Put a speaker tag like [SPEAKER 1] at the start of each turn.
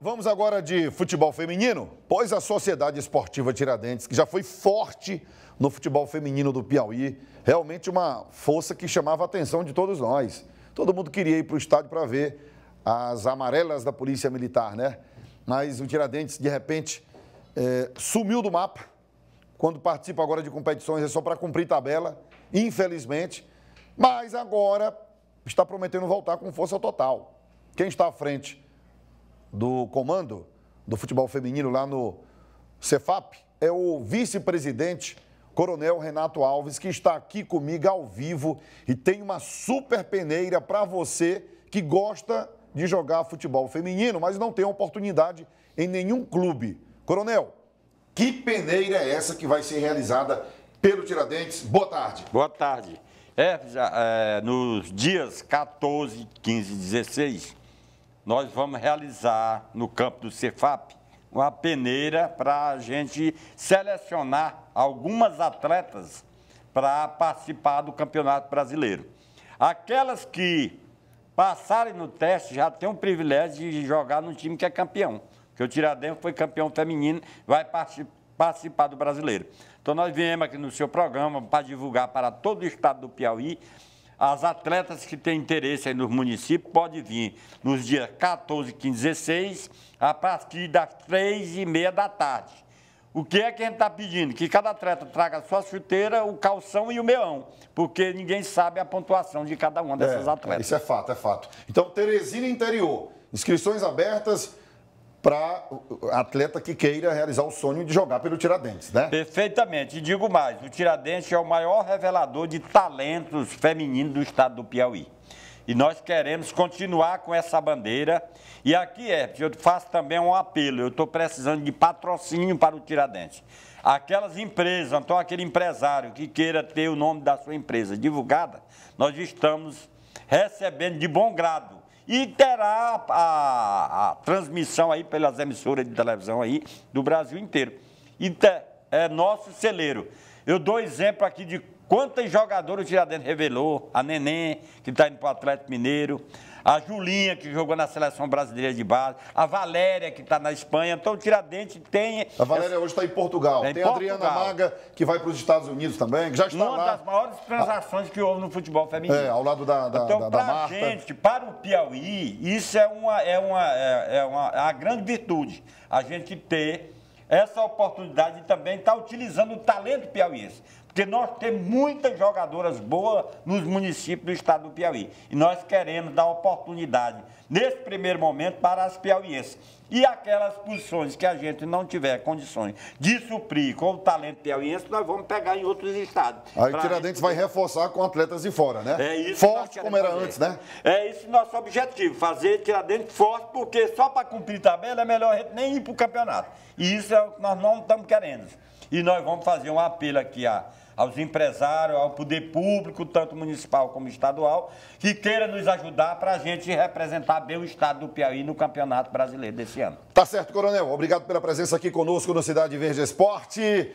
[SPEAKER 1] vamos agora de futebol feminino, pois a Sociedade Esportiva Tiradentes, que já foi forte no futebol feminino do Piauí, realmente uma força que chamava a atenção de todos nós. Todo mundo queria ir para o estádio para ver as amarelas da Polícia Militar, né? Mas o Tiradentes, de repente, é, sumiu do mapa. Quando participa agora de competições é só para cumprir tabela, infelizmente. Mas agora está prometendo voltar com força total. Quem está à frente do comando do futebol feminino lá no Cefap é o vice-presidente Coronel Renato Alves, que está aqui comigo ao vivo e tem uma super peneira para você que gosta de jogar futebol feminino, mas não tem oportunidade em nenhum clube. Coronel, que peneira é essa que vai ser realizada pelo Tiradentes? Boa tarde. Boa
[SPEAKER 2] tarde. É, já, é nos dias 14, 15 e 16 nós vamos realizar no campo do Cefap uma peneira para a gente selecionar algumas atletas para participar do Campeonato Brasileiro. Aquelas que passarem no teste já têm o privilégio de jogar num time que é campeão. Porque o Tiradentes foi campeão feminino, vai participar do brasileiro. Então nós viemos aqui no seu programa para divulgar para todo o estado do Piauí as atletas que têm interesse aí nos municípios podem vir nos dias 14, 15, 16, a partir das 3 e meia da tarde. O que é que a gente está pedindo? Que cada atleta traga a sua chuteira, o calção e o meão, porque ninguém sabe a pontuação de cada uma dessas é,
[SPEAKER 1] atletas. Isso é fato, é fato.
[SPEAKER 2] Então, Teresina Interior,
[SPEAKER 1] inscrições abertas para atleta que queira realizar o sonho de jogar pelo Tiradentes,
[SPEAKER 2] né? Perfeitamente. E digo mais, o Tiradentes é o maior revelador de talentos femininos do estado do Piauí. E nós queremos continuar com essa bandeira. E aqui, é, eu faço também um apelo. Eu estou precisando de patrocínio para o Tiradentes. Aquelas empresas, então aquele empresário que queira ter o nome da sua empresa divulgada, nós estamos recebendo de bom grado e terá a, a, transmissão aí pelas emissoras de televisão aí do Brasil inteiro. E te, é nosso celeiro. Eu dou exemplo aqui de quantas jogadoras o Tiradentes revelou, a Neném, que está indo para o Atlético Mineiro, a Julinha, que jogou na seleção brasileira de base, a Valéria, que está na Espanha. Então, o Tiradentes tem. A Valéria hoje
[SPEAKER 1] está em Portugal. É em tem Portugal. a Adriana Maga, que vai para os Estados Unidos também, que já está Uma lá. das
[SPEAKER 2] maiores transações que houve no futebol feminino. É, ao lado da, da, então, da, da Marta. gente, para o Piauí, isso é uma, é uma, é, é uma, é uma grande virtude. A gente ter essa oportunidade e também estar tá utilizando o talento piauiense. Porque nós temos muitas jogadoras boas nos municípios do estado do Piauí. E nós queremos dar oportunidade, nesse primeiro momento, para as piauienses. E aquelas posições que a gente não tiver condições de suprir com o talento piauiense, nós vamos pegar em outros estados. Aí o Tiradentes gente... vai reforçar com atletas
[SPEAKER 1] de fora, né? É isso forte como era fazer. antes, né?
[SPEAKER 2] É isso nosso objetivo, fazer Tiradentes forte, porque só para cumprir tabela é melhor a gente nem ir para o campeonato. E isso é o que nós não estamos querendo. E nós vamos fazer um apelo aqui a, aos empresários, ao poder público, tanto municipal como estadual, que queira nos ajudar para a gente representar bem o estado do Piauí no Campeonato Brasileiro desse ano.
[SPEAKER 1] Tá certo, Coronel. Obrigado pela presença aqui conosco no Cidade Verde Esporte.